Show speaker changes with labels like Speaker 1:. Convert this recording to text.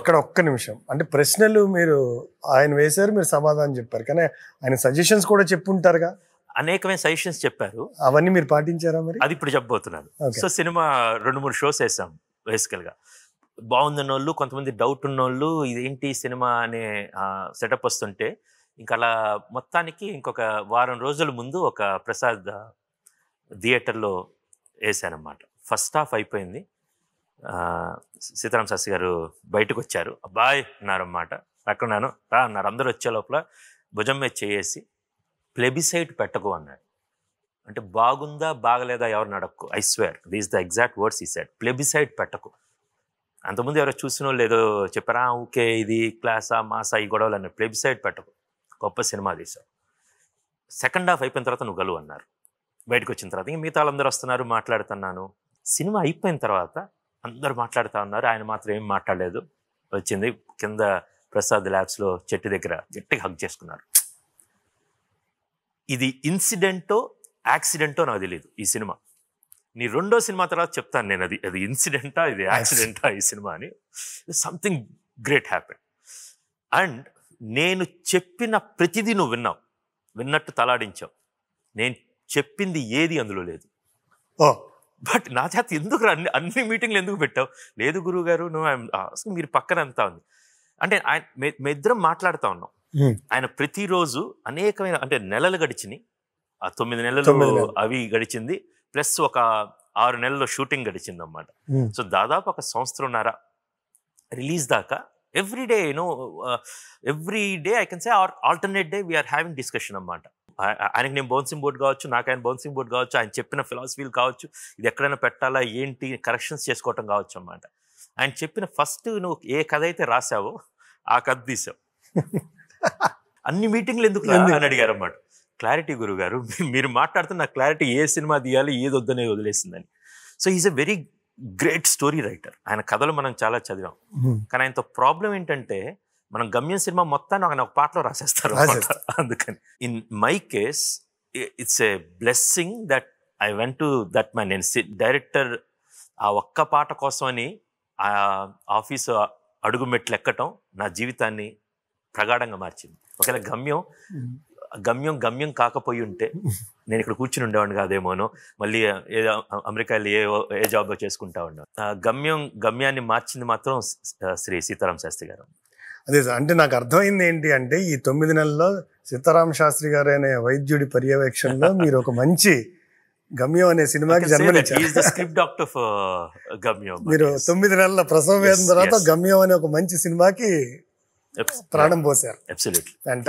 Speaker 1: అక్కడ ఒక్క నిమిషం అంటే ప్రశ్నలు మీరు ఆయన వేశారు మీరు సమాధానం చెప్పారు కానీ ఆయన సజెషన్స్ కూడా చెప్పుంటారుగా
Speaker 2: అనేకమైన సజెషన్స్ చెప్పారు
Speaker 1: అవన్నీ మీరు పాటించారా మరి అది
Speaker 2: ఇప్పుడు చెప్పబోతున్నాను సో సినిమా రెండు మూడు షోస్ వేసాం బేసికల్గా బాగుందన్న వాళ్ళు కొంతమంది డౌట్ ఉన్న వాళ్ళు ఇదేంటి సినిమా అనే సెటప్ వస్తుంటే ఇంకా అలా మొత్తానికి ఇంకొక వారం రోజుల ముందు ఒక ప్రసాద్ థియేటర్లో వేసానమాట ఫస్ట్ హాఫ్ అయిపోయింది సీతారాం శాస్త్రి గారు బయటకు వచ్చారు అబ్బాయ్ అన్నారన్నమాట అక్కడున్నాను రా అన్నారు అందరూ వచ్చే లోపల భుజం మీద చేసి ప్లెబిసైట్ పెట్టకు అన్నాడు అంటే బాగుందా బాగలేదా ఎవరు నడక్కు I swear these the exact words ఈ సైడ్ ప్లెబిసైడ్ పెట్టకు అంతకుముందు ఎవరో చూసిన వాళ్ళు ఏదో చెప్పారా ఓకే ఇది క్లాసా మాసా ఈ గొడవలు అన్నారు ప్లెబిసైడ్ పెట్టకు గొప్ప సినిమా తీశావు సెకండ్ హాఫ్ అయిపోయిన తర్వాత నువ్వు గలువు అన్నారు బయటకు వచ్చిన తర్వాత ఇంక మిగతా వాళ్ళందరూ వస్తున్నారు మాట్లాడుతున్నాను సినిమా అయిపోయిన తర్వాత అందరూ మాట్లాడుతూ ఉన్నారు ఆయన మాత్రం ఏం మాట్లాడలేదు వచ్చింది కింద ప్రసాద్ ల్యాబ్స్లో చెట్టు దగ్గర గట్టిగా హక్ చేసుకున్నారు ఇది ఇన్సిడెంటో యాక్సిడెంటో నాకు తెలియదు ఈ సినిమా నీ రెండో సినిమా తర్వాత చెప్తాను నేను అది అది ఇన్సిడెంటా ఇది యాక్సిడెంటా ఈ సినిమా అని సంథింగ్ గ్రేట్ హ్యాపీ అండ్ నేను చెప్పిన ప్రతిదీ నువ్వు విన్నావు విన్నట్టు తలాడించావు నేను చెప్పింది ఏది అందులో లేదు బట్ నా చేత ఎందుకు అన్ని అన్ని మీటింగ్లు ఎందుకు పెట్టావు లేదు గురువు గారు నువ్వు మీరు పక్కన అంతా ఉంది అంటే ఆయన మేమిద్దరం మాట్లాడుతూ ఉన్నాం ఆయన ప్రతిరోజు అనేకమైన అంటే నెలలు గడిచినాయి ఆ తొమ్మిది నెలలు అవి గడిచింది ప్లస్ ఒక ఆరు నెలల్లో షూటింగ్ గడిచింది అనమాట సో దాదాపు ఒక సంవత్సరంన్నర రిలీజ్ దాకా every day you know every day I can say or alternate day we are having discussion అనమాట ఆయనకి నేను బౌన్సింగ్ బోర్డు కావచ్చు నాకు ఆయన బౌన్సింగ్ బోర్డు కావచ్చు ఆయన చెప్పిన ఫిలాసఫీలు కావచ్చు ఇది ఎక్కడైనా పెట్టాలా ఏంటి కరెక్షన్స్ చేసుకోవటం కావచ్చు అనమాట ఆయన చెప్పిన ఫస్ట్ నువ్వు ఏ కథ అయితే రాసావో ఆ కథ తీసావు అన్ని మీటింగ్లు ఎందుకు అని అడిగారు అన్నమాట క్లారిటీ గురువు గారు మీరు మాట్లాడుతున్న క్లారిటీ ఏ సినిమా తీయాలి ఏది వద్దనే వదిలేసిందని so is a very great story writer ఆయన కథలు మనం చాలా చదివాం కానీ ఆయనతో ప్రాబ్లం ఏంటంటే మనం గమ్యం సినిమా మొత్తాన్ని ఒక పాటలో రాసేస్తారు అందుకని in my case it's a blessing that I went to that my నేను డైరెక్టర్ ఆ ఒక్క పాట కోసం అని ఆ ఆఫీసు అడుగు మెట్లు ఎక్కటం నా జీవితాన్ని ప్రగాఢంగా మార్చింది ఒకవేళ గమ్యం గమ్యం గమ్యం కాకపోయి ఉంటే నేను ఇక్కడ కూర్చుని ఉండేవాడిని కాదేమోనో మళ్ళీ ఏ అమెరికా ఏ ఏ జాబ్ చేసుకుంటా ఉన్నాను గమ్యం గమ్యాన్ని మార్చింది మాత్రం శ్రీ సీతారాం శాస్త్రి గారు
Speaker 1: అదే అంటే నాకు అర్థమైంది ఏంటి అంటే ఈ తొమ్మిది నెలల్లో సీతారామ శాస్త్రి గారు అనే వైద్యుడి పర్యవేక్షణలో మీరు ఒక మంచి గమ్యం అనే సినిమాకి uh, మీరు తొమ్మిది నెలల ప్రసవం వేసిన తర్వాత గమ్యం అనే ఒక మంచి సినిమాకి
Speaker 2: ప్రాణం పోసారు